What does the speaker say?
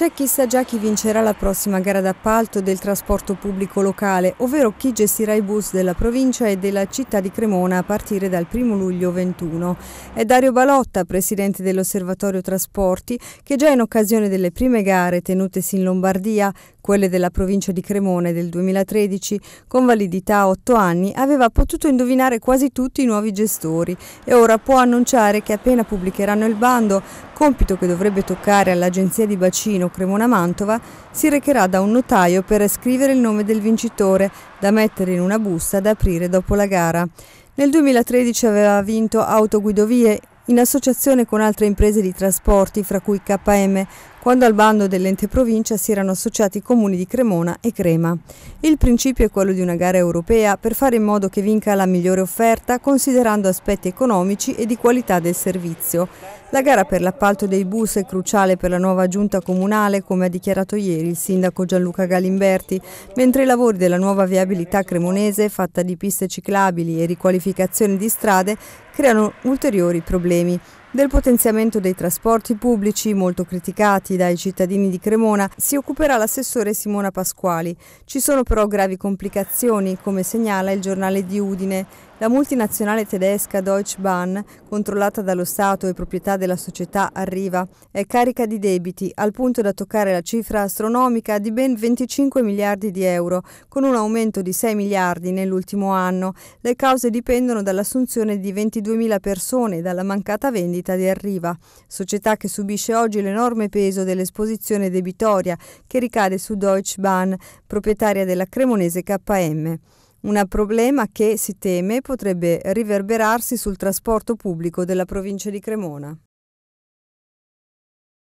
C'è chissà già chi vincerà la prossima gara d'appalto del trasporto pubblico locale, ovvero chi gestirà i bus della provincia e della città di Cremona a partire dal 1 luglio 21. È Dario Balotta, presidente dell'Osservatorio Trasporti, che già in occasione delle prime gare tenutesi in Lombardia, quelle della provincia di Cremona del 2013, con validità a 8 anni, aveva potuto indovinare quasi tutti i nuovi gestori e ora può annunciare che appena pubblicheranno il bando, compito che dovrebbe toccare all'agenzia di bacino Cremona, Mantova, si recherà da un notaio per scrivere il nome del vincitore, da mettere in una busta da aprire dopo la gara. Nel 2013 aveva vinto Autoguidovie in associazione con altre imprese di trasporti, fra cui KM, quando al bando dell'ente provincia si erano associati i comuni di Cremona e Crema. Il principio è quello di una gara europea per fare in modo che vinca la migliore offerta considerando aspetti economici e di qualità del servizio. La gara per l'appalto dei bus è cruciale per la nuova giunta comunale, come ha dichiarato ieri il sindaco Gianluca Galimberti, mentre i lavori della nuova viabilità cremonese, fatta di piste ciclabili e riqualificazione di strade, creano ulteriori problemi. Del potenziamento dei trasporti pubblici, molto criticati dai cittadini di Cremona, si occuperà l'assessore Simona Pasquali. Ci sono però gravi complicazioni, come segnala il giornale di Udine, la multinazionale tedesca Deutsche Bahn, controllata dallo Stato e proprietà della società Arriva, è carica di debiti al punto da toccare la cifra astronomica di ben 25 miliardi di euro, con un aumento di 6 miliardi nell'ultimo anno. Le cause dipendono dall'assunzione di 22.000 persone e dalla mancata vendita di Arriva, società che subisce oggi l'enorme peso dell'esposizione debitoria che ricade su Deutsche Bahn, proprietaria della cremonese KM un problema che si teme potrebbe riverberarsi sul trasporto pubblico della provincia di Cremona.